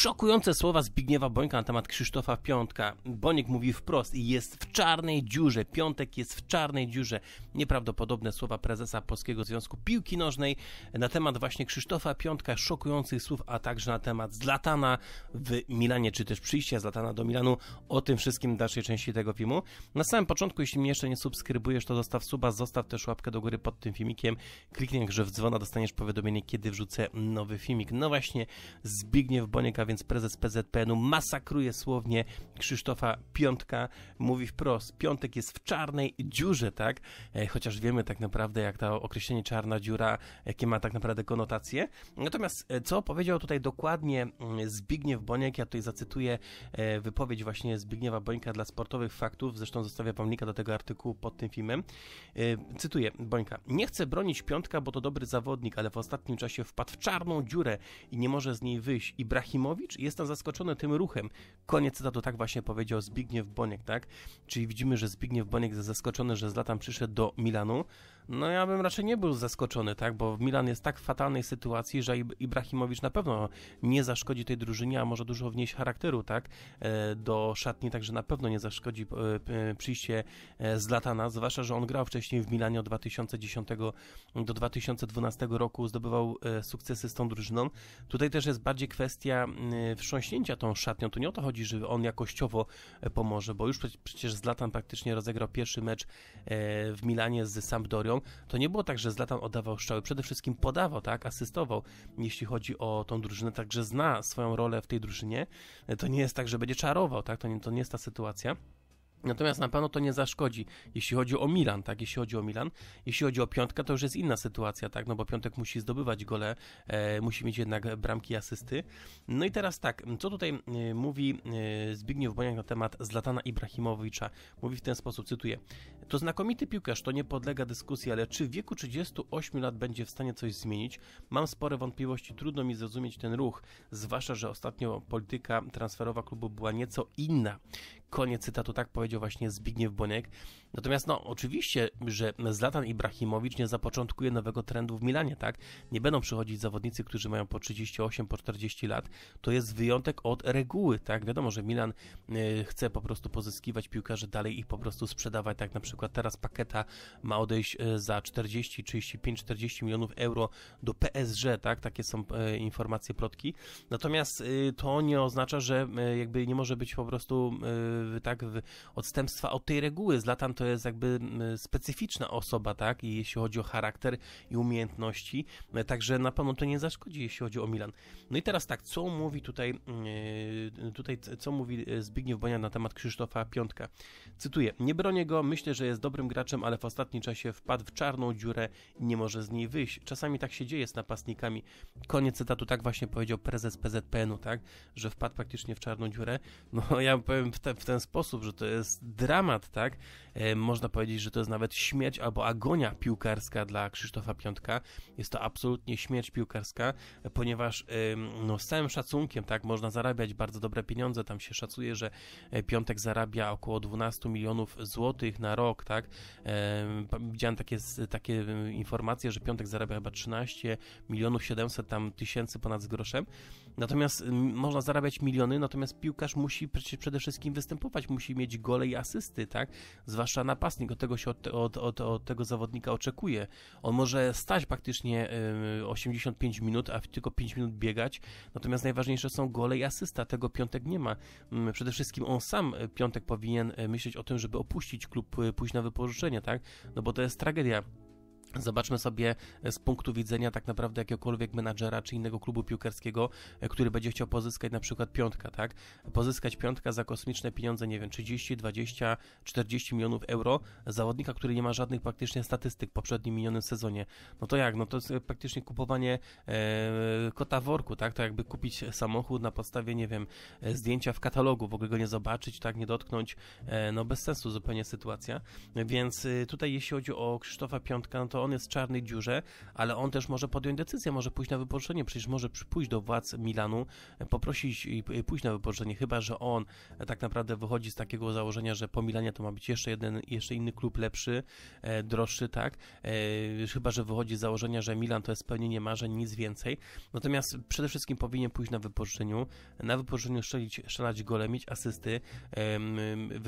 Szokujące słowa Zbigniewa Bońka na temat Krzysztofa Piątka. Boniek mówi wprost, jest w czarnej dziurze, Piątek jest w czarnej dziurze. Nieprawdopodobne słowa prezesa Polskiego Związku Piłki Nożnej na temat właśnie Krzysztofa Piątka, szokujących słów, a także na temat Zlatana w Milanie, czy też przyjścia Zlatana do Milanu. O tym wszystkim w dalszej części tego filmu. Na samym początku, jeśli mnie jeszcze nie subskrybujesz, to zostaw suba, zostaw też łapkę do góry pod tym filmikiem. Kliknij grze w dzwona, dostaniesz powiadomienie, kiedy wrzucę nowy filmik. No właśnie, Zbigniew Boniek Piątka, więc prezes PZPN-u masakruje słownie Krzysztofa Piątka, mówi wprost, Piątek jest w czarnej dziurze, tak? E, chociaż wiemy tak naprawdę, jak to określenie czarna dziura, jakie ma tak naprawdę konotacje. Natomiast e, co powiedział tutaj dokładnie mm, Zbigniew Boniek, ja tutaj zacytuję e, wypowiedź właśnie Zbigniewa Bońka dla Sportowych Faktów, zresztą zostawiam wam do tego artykułu pod tym filmem. Cytuję Bońka. Nie chcę bronić Piątka, bo to dobry zawodnik, ale w ostatnim czasie wpadł w czarną dziurę i nie może z niej wyjść. Ibrahimo Abramowicz i jestem zaskoczony tym ruchem. Koniec cytatu, tak właśnie powiedział Zbigniew Boniek, tak? Czyli widzimy, że Zbigniew Boniek jest zaskoczony, że z Latam przyszedł do Milanu, no ja bym raczej nie był zaskoczony, tak, bo Milan jest tak w fatalnej sytuacji, że Ibrahimowicz na pewno nie zaszkodzi tej drużynie, a może dużo wnieść charakteru, tak, e, do szatni, także na pewno nie zaszkodzi e, e, przyjście Zlatana, zwłaszcza, że on grał wcześniej w Milanie od 2010 do 2012 roku, zdobywał sukcesy z tą drużyną. Tutaj też jest bardziej kwestia wstrząśnięcia tą szatnią, tu nie o to chodzi, że on jakościowo pomoże, bo już przecież Zlatan praktycznie rozegrał pierwszy mecz w Milanie z Sampdorią, to nie było tak, że Zlatan oddawał strzały, przede wszystkim podawał, tak, asystował, jeśli chodzi o tą drużynę, także zna swoją rolę w tej drużynie, to nie jest tak, że będzie czarował, tak, to nie, to nie jest ta sytuacja. Natomiast na pewno to nie zaszkodzi, jeśli chodzi o Milan, tak, jeśli chodzi o Milan. Jeśli chodzi o piątkę, to już jest inna sytuacja, tak, no bo piątek musi zdobywać gole, e, musi mieć jednak bramki asysty. No i teraz tak, co tutaj e, mówi e, Zbigniew Boniak na temat Zlatana Ibrahimowicza? Mówi w ten sposób, cytuję, to znakomity piłkarz, to nie podlega dyskusji, ale czy w wieku 38 lat będzie w stanie coś zmienić? Mam spore wątpliwości, trudno mi zrozumieć ten ruch, zwłaszcza, że ostatnio polityka transferowa klubu była nieco inna. Koniec cytatu, tak powiedział właśnie Zbigniew Boniek. Natomiast no, oczywiście, że Zlatan Ibrahimowicz nie zapoczątkuje nowego trendu w Milanie, tak? Nie będą przychodzić zawodnicy, którzy mają po 38, po 40 lat. To jest wyjątek od reguły, tak? Wiadomo, że Milan e, chce po prostu pozyskiwać piłkarzy dalej i po prostu sprzedawać, tak? Na przykład teraz Paketa ma odejść e, za 40, 35, 40 milionów euro do PSG, tak? Takie są e, informacje, plotki. Natomiast to nie oznacza, że jakby nie może być po prostu tak, odstępstwa od tej reguły. Zlatan to jest jakby specyficzna osoba, tak, i jeśli chodzi o charakter i umiejętności, także na pewno to nie zaszkodzi, jeśli chodzi o Milan. No i teraz tak, co mówi tutaj, e, tutaj co mówi e, Zbigniew Bonia na temat Krzysztofa Piątka? Cytuję, nie bronię go, myślę, że jest dobrym graczem, ale w ostatnim czasie wpadł w czarną dziurę i nie może z niej wyjść. Czasami tak się dzieje z napastnikami. Koniec cytatu, tak właśnie powiedział prezes PZPN-u, tak, że wpadł praktycznie w czarną dziurę. No ja powiem w, te, w, te, ten sposób, że to jest dramat, tak? E, można powiedzieć, że to jest nawet śmierć albo agonia piłkarska dla Krzysztofa Piątka. Jest to absolutnie śmierć piłkarska, e, ponieważ e, no, z całym szacunkiem, tak, można zarabiać bardzo dobre pieniądze. Tam się szacuje, że Piątek zarabia około 12 milionów złotych na rok, tak? Widziałem takie, takie informacje, że Piątek zarabia chyba 13 milionów 700 tam tysięcy ponad z groszem. Natomiast y, można zarabiać miliony, natomiast piłkarz musi przecież przede wszystkim występować, musi mieć gole i asysty, tak? Zwłaszcza napastnik, od tego się od, od, od, od tego zawodnika oczekuje. On może stać praktycznie 85 y, minut, a tylko 5 minut biegać, natomiast najważniejsze są gole i asysta, tego Piątek nie ma. Mm, przede wszystkim on sam, y, Piątek, powinien myśleć o tym, żeby opuścić klub, pójść na wypożyczenie, tak? No bo to jest tragedia Zobaczmy sobie e, z punktu widzenia tak naprawdę jakiegokolwiek menadżera czy innego klubu piłkarskiego, e, który będzie chciał pozyskać na przykład piątka, tak? Pozyskać piątka za kosmiczne pieniądze, nie wiem, 30, 20, 40 milionów euro zawodnika, który nie ma żadnych praktycznie statystyk w poprzednim minionym sezonie. No to jak? No to jest praktycznie kupowanie e, kota worku, tak? To jakby kupić samochód na podstawie, nie wiem, e, zdjęcia w katalogu, w ogóle go nie zobaczyć, tak? Nie dotknąć. E, no bez sensu zupełnie sytuacja. Więc y, tutaj jeśli chodzi o Krzysztofa Piątka, no to on jest w czarnej dziurze, ale on też może podjąć decyzję, może pójść na wypożyczenie, przecież może pójść do władz Milanu, e, poprosić i pójść na wypożyczenie, chyba że on e, tak naprawdę wychodzi z takiego założenia, że po Milanie to ma być jeszcze jeden, jeszcze inny klub lepszy, e, droższy, tak, chyba że wychodzi z założenia, że Milan to jest spełnienie marzeń, nic więcej, natomiast przede wszystkim powinien pójść na wypożyczeniu, na wypożyczeniu strzelić, strzelać gole, mieć asysty,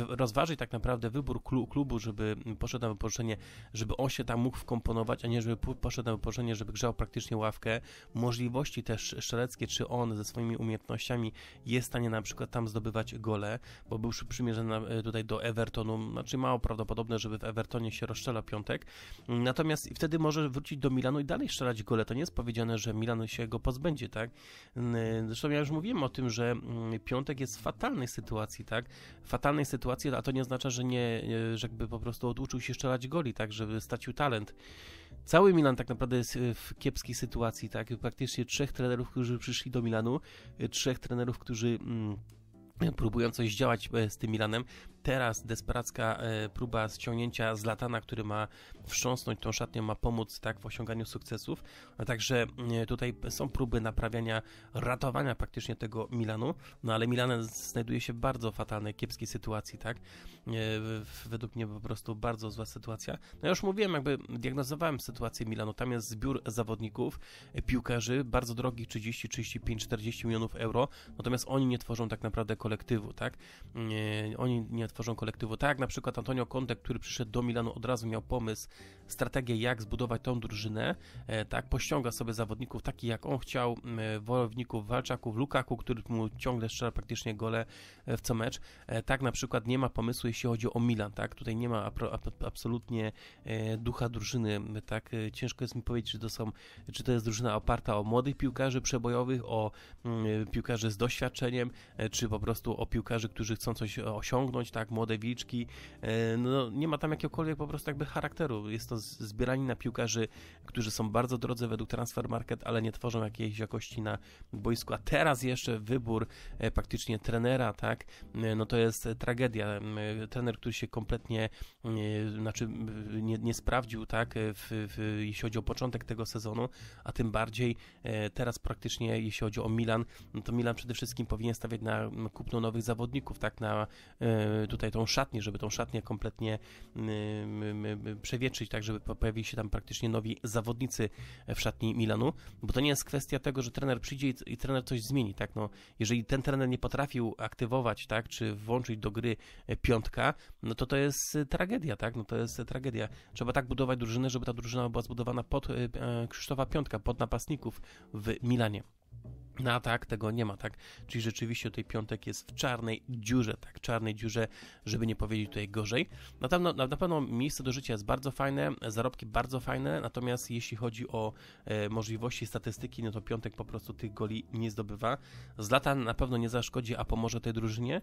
rozważyć tak naprawdę wybór klubu, żeby poszedł na wypożyczenie, żeby on się tam mógł wkomponować imponować, a nie żeby poszedł na wyposażenie, żeby grzał praktycznie ławkę. Możliwości też Szczeleckie, czy on ze swoimi umiejętnościami jest w stanie na przykład tam zdobywać gole, bo był przymierzony e, tutaj do Evertonu, znaczy mało prawdopodobne, żeby w Evertonie się rozstrzela piątek. Natomiast wtedy może wrócić do Milanu i dalej strzelać gole. To nie jest powiedziane, że Milan się go pozbędzie, tak? E, zresztą ja już mówiłem o tym, że mm, piątek jest w fatalnej sytuacji, tak? Fatalnej sytuacji, a to nie oznacza, że nie, e, że jakby po prostu oduczył się strzelać goli, tak? Żeby stracił talent. Cały Milan tak naprawdę jest y, w kiepskiej sytuacji, tak? Praktycznie trzech trenerów, którzy przyszli do Milanu, y, trzech trenerów, którzy. Mm, próbują coś działać e, z tym Milanem, teraz desperacka e, próba ściągnięcia z Latana, który ma wstrząsnąć tą szatnią, ma pomóc tak w osiąganiu sukcesów. A także e, tutaj są próby naprawiania, ratowania praktycznie tego Milanu, no ale Milan znajduje się w bardzo fatalnej, kiepskiej sytuacji, tak? E, według mnie po prostu bardzo zła sytuacja. No już mówiłem, jakby diagnozowałem sytuację Milanu. Tam jest zbiór zawodników, piłkarzy, bardzo drogich 30, 35, 40 milionów euro, natomiast oni nie tworzą tak naprawdę kolektywu, tak? Oni nie tworzą kolektywu. Tak, na przykład Antonio Conte, który przyszedł do Milanu, od razu miał pomysł, strategię, jak zbudować tą drużynę. E, tak, pościąga sobie zawodników takich, jak on chciał, wolowników, walczaków, Lukaku, który mu ciągle strzela praktycznie gole e, w co mecz. E, tak, na przykład nie ma pomysłu, jeśli chodzi o Milan. Tak, tutaj nie ma absolutnie ducha drużyny. Tak, ciężko jest mi powiedzieć, czy to są, czy to jest drużyna oparta o młodych piłkarzy przebojowych, o piłkarzy z doświadczeniem, czy po prostu o piłkarzy, którzy chcą coś osiągnąć, tak, tak, młode wilczki, e, no nie ma tam jakiegokolwiek po prostu jakby charakteru. Jest to zbieranie na piłkarzy, którzy są bardzo drodzy według Transfer Market, ale nie tworzą jakiejś jakości na boisku, a teraz jeszcze wybór e, praktycznie trenera, tak, e, no to jest tragedia. Trener, który się kompletnie, znaczy nie, nie sprawdził, tak, w, w, jeśli chodzi o początek tego sezonu, a tym bardziej teraz praktycznie, jeśli chodzi o Milan, no to Milan przede wszystkim powinien stawiać na kupno nowych zawodników, tak, na tutaj tą szatnię, żeby tą szatnię kompletnie mm, mm, mm, przewietrzyć, tak żeby pojawili się tam praktycznie nowi zawodnicy w szatni Milanu, bo to nie jest kwestia tego, że trener przyjdzie i, i trener coś zmieni, tak, no, jeżeli ten trener nie potrafił aktywować, tak, czy włączyć do gry e, piątka, no to to jest e, tragedia, tak, no to jest e, tragedia. Trzeba tak budować drużynę, żeby ta drużyna była zbudowana pod Krzysztofa Piątka, pod napastników w Milanie. No a tak, tego nie ma, tak? Czyli rzeczywiście tutaj piątek jest w czarnej dziurze, tak? Czarnej dziurze, żeby nie powiedzieć tutaj gorzej. Na pewno, na, na pewno miejsce do życia jest bardzo fajne, zarobki bardzo fajne, natomiast jeśli chodzi o e, możliwości statystyki, no to piątek po prostu tych goli nie zdobywa. Z lata na pewno nie zaszkodzi, a pomoże tej drużynie.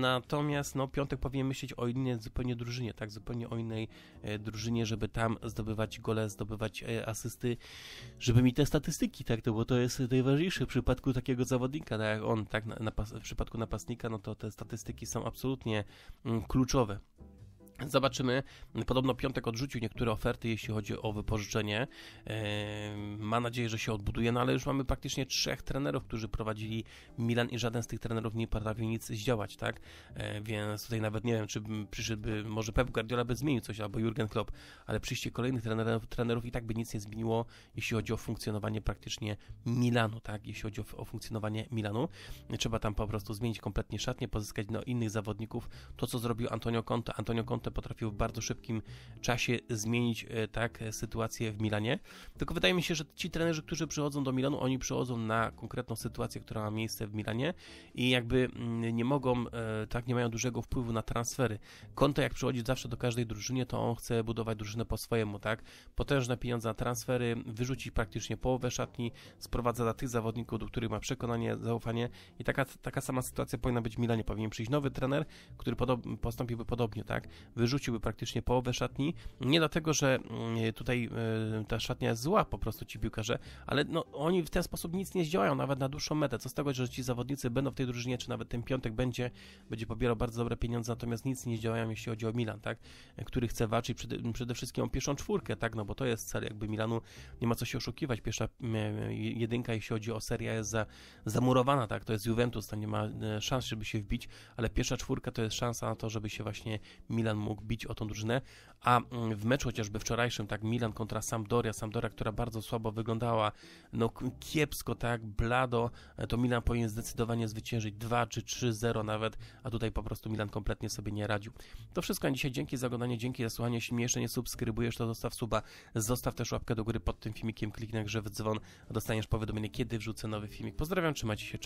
Natomiast, no, piątek powinien myśleć o innej zupełnie drużynie, tak? Zupełnie o innej e, drużynie, żeby tam zdobywać gole, zdobywać e, asysty, żeby mi te statystyki, tak? To, bo to jest najważniejsze przypadku takiego zawodnika, tak jak on, tak, na, na, w przypadku napastnika, no to te statystyki są absolutnie mm, kluczowe. Zobaczymy. Podobno piątek odrzucił niektóre oferty, jeśli chodzi o wypożyczenie. Ma nadzieję, że się odbuduje, no ale już mamy praktycznie trzech trenerów, którzy prowadzili Milan i żaden z tych trenerów nie potrafił nic zdziałać, tak? E, więc tutaj nawet nie wiem, czy przyszedłby, może Pep Guardiola by zmienił coś, albo Jurgen Klopp, ale przyjście kolejnych trenerów, trenerów i tak by nic nie zmieniło, jeśli chodzi o funkcjonowanie praktycznie Milanu, tak? Jeśli chodzi o, o funkcjonowanie Milanu. Trzeba tam po prostu zmienić kompletnie szatnie, pozyskać no, innych zawodników. To, co zrobił Antonio Conte, Antonio Conte potrafił w bardzo szybkim czasie zmienić e, tak sytuację w Milanie. Tylko wydaje mi się, że ci trenerzy, którzy przychodzą do Milanu, oni przychodzą na konkretną sytuację, która ma miejsce w Milanie i jakby mm, nie mogą, e, tak, nie mają dużego wpływu na transfery. Konto jak przychodzi zawsze do każdej drużynie, to on chce budować drużynę po swojemu, tak? Potężne pieniądze na transfery, wyrzucić praktycznie połowę szatni, sprowadza dla tych zawodników, do których ma przekonanie, zaufanie i taka, taka sama sytuacja powinna być w Milanie. Powinien przyjść nowy trener, który podob, postąpiłby podobnie, tak? Wy wyrzuciłby praktycznie połowę szatni. Nie dlatego, że mm, e, tutaj e, ta szatnia jest zła po prostu ci piłkarze, ale no, oni w ten sposób nic nie zdziałają, nawet na dłuższą metę. Co z tego, że ci zawodnicy będą w tej drużynie, czy nawet ten piątek będzie, będzie pobierał bardzo dobre pieniądze, natomiast nic nie zdziałają, jeśli chodzi o Milan, tak? E, który chce walczyć przede, przede wszystkim o pierwszą czwórkę, tak? No bo to jest cel jakby Milanu, nie ma co się oszukiwać. Pierwsza jedynka, jeśli chodzi o serię, jest za, zamurowana, tak? To jest Juventus, tam nie ma szans, żeby się wbić, ale pierwsza czwórka to jest szansa na to, żeby się właśnie Milan mógł mógł bić o tą drużynę, a mm, w meczu chociażby wczorajszym, tak Milan kontra Sampdoria, Sampdoria, która bardzo słabo wyglądała, no kiepsko, tak blado, e, to Milan powinien zdecydowanie zwyciężyć 2 czy 3-0 nawet, a tutaj po prostu Milan kompletnie sobie nie radził. To wszystko na dzisiaj, dzięki za oglądanie, dzięki za słuchanie, jeśli jeszcze nie subskrybujesz, to zostaw suba, zostaw też łapkę do góry pod tym filmikiem, kliknij grze w dzwon, dostaniesz powiadomienie, kiedy wrzucę nowy filmik. Pozdrawiam, trzymajcie się,